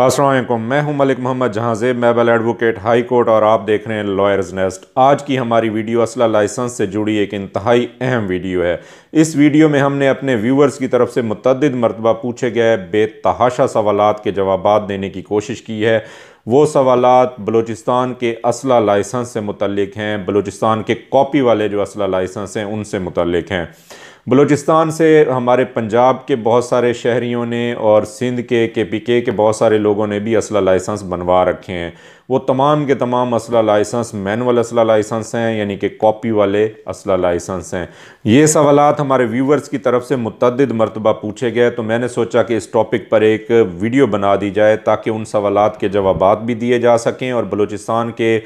असलम मैं हूं Malik Mohammad Jahanzeb Maibal advocate high court और आप देख रहे हैं लॉयर्स नेस्ट आज की हमारी वीडियो असला लाइसेंस से जुड़ी एक इंतहाई अहम वीडियो है इस वीडियो में हमने अपने व्यूवर्स की तरफ से मतद मरतबा पूछे गए बेतहाशा सवाल के जवाब देने की कोशिश की है वो सवाल बलूचिस्तान के असला लाइसेंस से मुतलक हैं बलूचिस्तान के कापी वाले जो असला लाइसेंस हैं उनसे मुतलक हैं बलूचिस्तान से हमारे पंजाब के बहुत सारे शहरीों ने और सिंध के के पी के बहुत सारे लोगों ने भी असला लाइसेंस बनवा रखे हैं वो तमाम के तमाम असला लाइसेंस मैनुअल असला लाइसेंस हैं यानी कि कॉपी वाले असला लाइसेंस हैं ये सवाल हमारे व्यूवर्स की तरफ से मुतद मरतबा पूछे गए तो मैंने सोचा कि इस टॉपिक पर एक वीडियो बना दी जाए ताकि उन सवाल के जवाब भी दिए जा सकें और बलूचिस्तान के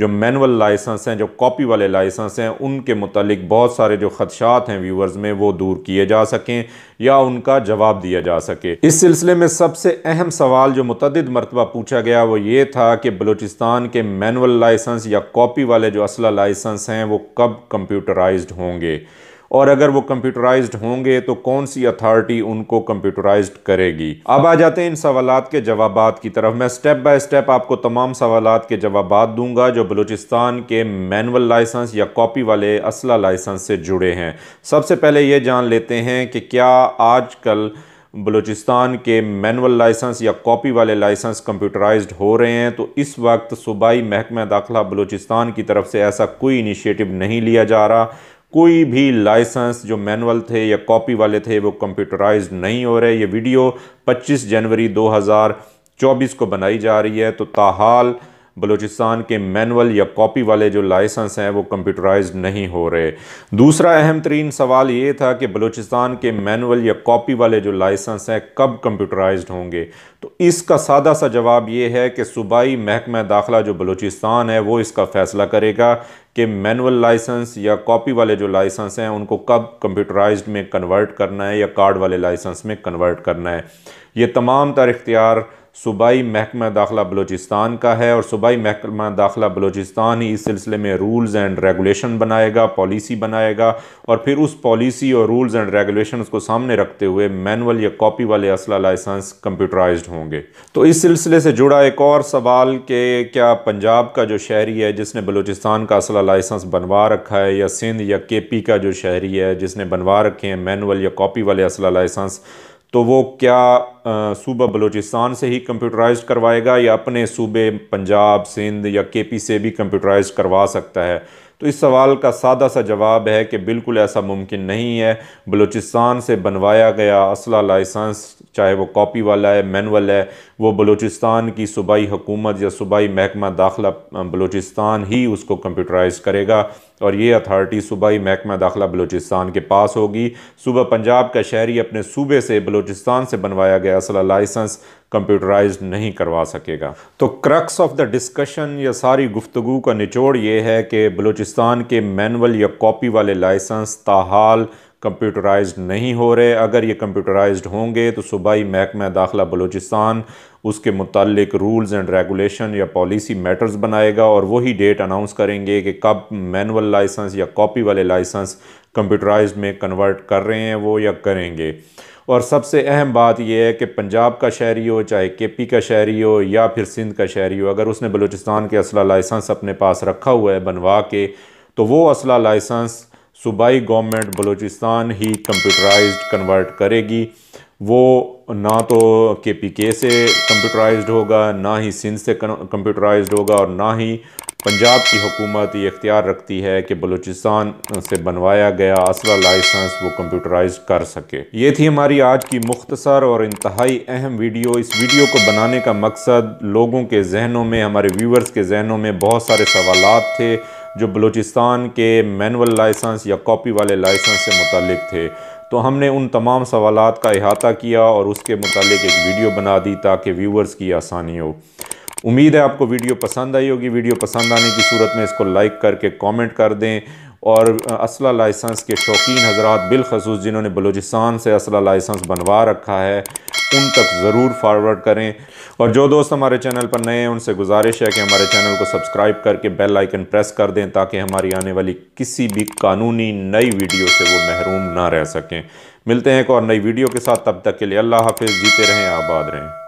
जो मैनुअल लाइसेंस हैं जो कॉपी वाले लाइसेंस हैं उनके मतलब बहुत सारे जो खदशात हैं व्यूवर्स में वो दूर किए जा सकें या उनका जवाब दिया जा सके इस सिलसिले में सबसे अहम सवाल जो मुतद मरतबा पूछा गया वो ये था कि बलूच बलूचिस्तान के मैनुअल लाइसेंस या कॉपी वाले जो असला लाइसेंस हैं वो कब कंप्यूटराइज्ड होंगे और अगर वो कंप्यूटराइज्ड होंगे तो कौन सी अथॉरिटी उनको कंप्यूटराइज्ड करेगी अब आ जाते हैं इन सवाल के जवाब की तरफ मैं स्टेप बाय स्टेप आपको तमाम सवाल के जवाब दूंगा जो बलूचिस्तान के मैनुअल लाइसेंस या कॉपी वाले असला लाइसेंस से जुड़े हैं सबसे पहले ये जान लेते हैं कि क्या आजकल कल बलूचिस्तान के मैनुअल लाइसेंस या कॉपी वाले लाइसेंस कंप्यूटराइज हो रहे हैं तो इस वक्त सूबाई महकमा दाखिला बलूचिस्तान की तरफ से ऐसा कोई इनिशिएटिव नहीं लिया जा रहा कोई भी लाइसेंस जो मैनुअल थे या कॉपी वाले थे वो कंप्यूटराइज नहीं हो रहे ये वीडियो 25 जनवरी 2024 को बनाई जा रही है तो ताहाल बलूचिस्तान के मैनुअल या कॉपी वाले जो लाइसेंस हैं वो कंप्यूटराइज नहीं हो रहे दूसरा अहम तरीन सवाल ये था कि बलूचिस्तान के मैनुअल या कॉपी वाले जो लाइसेंस हैं कब कंप्यूटराइज होंगे तो इसका सादा सा जवाब ये है कि सूबाई महकमा दाखिला जो बलूचिस्तान है वो इसका फ़ैसला करेगा कि मैनुअल लाइसेंस या कॉपी वाले जो लाइसेंस हैं उनको कब कंप्यूटराइज में कन्वर्ट करना है या कार्ड वाले लाइसेंस में कन्वर्ट करना है ये तमाम तर इख्तियार सूबाई महकमा दाखिला बलोचिस्तान का है और सूबाई महकमा दाखिला बलोचिस्तान ही इस सिलसिले में रूल्स एंड रेगुलेशन बनाएगा पॉलिसी बनाएगा और फिर उस पॉलिसी और रूल्स एंड रेगुलेशन को सामने रखते हुए मैनुअल या कॉपी वाले असला लाइसेंस कंप्यूटराइज होंगे तो इस सिलसिले से जुड़ा एक और सवाल के क्या पंजाब का जो शहरी है जिसने बलोचिस्तान का असला लाइसेंस बनवा रखा है या सिंध या के पी का जो शहरी है जिसने बनवा रखे हैं मैनुअल या कॉपी वाले असला लाइसेंस तो वो क्या सूबा बलूचिस्तान से ही कंप्यूटराइज करवाएगा या अपने सूबे पंजाब सिंध या के पी से भी कंप्यूटराइज करवा सकता है तो इस सवाल का सादा सा जवाब है कि बिल्कुल ऐसा मुमकिन नहीं है बलूचिस्तान से बनवाया गया असला लाइसेंस चाहे वो कॉपी वाला है मैनुअल है वो बलूचिस्तान की सूबाई हुकूमत या सूबाई महकमा दाखिला बलूचिस्तान ही उसको कंप्यूटराइज करेगा और ये अथॉरिटी सूबाई महकमा दाखिला बलूचिस्तान के पास होगी सूबा पंजाब का शहरी अपने सूबे से बलूचिस्तान से बनवाया गया असला लाइसेंस कंप्यूटराइज नहीं करवा सकेगा तो क्रक्स ऑफ द डिस्कशन या सारी गुफ्तु का निचोड़ ये है कि बलूचिस्तान के मैनुअल या कॉपी वाले लाइसेंस ताहाल कंप्यूटराइज नहीं हो रहे अगर ये कंप्यूटराइज होंगे तो सूबाई महकमा दाखिला बलूचिस्तान उसके मतलब रूल्स एंड रेगुलेशन या पॉलिसी मैटर्स बनाएगा और वही डेट अनाउंस करेंगे कि कब मैनुअल लाइसेंस या कॉपी वाले लाइसेंस कंप्यूटराइज में कन्वर्ट कर रहे हैं वो या करेंगे और सबसे अहम बात यह है कि पंजाब का शहरी हो चाहे के पी का शहरी हो या फिर सिंध का शहरी हो अगर उसने बलूचिस्तान के असला लाइसेंस अपने पास रखा हुआ है बनवा के तो वो असला लाइसेंस सूबाई गवर्नमेंट बलूचिस्तान ही कंप्यूटराइज कन्वर्ट करेगी वो ना तो के पी के से कंप्यूटराइज होगा ना ही सिंध से कंप्यूटराइज होगा और ना ही पंजाब की हुकूमत ये अख्तियार रखती है कि बलूचिस्तान से बनवाया गया असला लाइसेंस वो कंप्यूटराइज कर सके ये थी हमारी आज की मुख्तसर और इंतहाई अहम वीडियो इस वीडियो को बनाने का मकसद लोगों के जहनों में हमारे व्यूवर्स के जहनों में बहुत सारे सवाल थे जो बलूचिस्तान के मैनुअल लाइसेंस या कॉपी वाले लाइसेंस से मुतलिक थे तो हमने उन तमाम सवाल का अहाता किया और उसके मतलब एक वीडियो बना दी ताकि व्यूवर्स की आसानी हो उम्मीद है आपको वीडियो पसंद आई होगी वीडियो पसंद आने की सूरत में इसको लाइक करके कमेंट कर दें और असला लाइसेंस के शौकीन हजरात बिलखसूस जिन्होंने बलूचिस्तान से असला लाइसेंस बनवा रखा है उन तक ज़रूर फारवर्ड करें और जो दोस्त हमारे चैनल पर नए हैं उनसे गुजारिश है कि हमारे चैनल को सब्सक्राइब करके बेल आइकन प्रेस कर दें ताकि हमारी आने वाली किसी भी कानूनी नई वीडियो से वो महरूम ना रह सकें मिलते हैं एक और नई वीडियो के साथ तब तक के लिए अल्लाह हाफिज़ जीते रहें आबाद रहें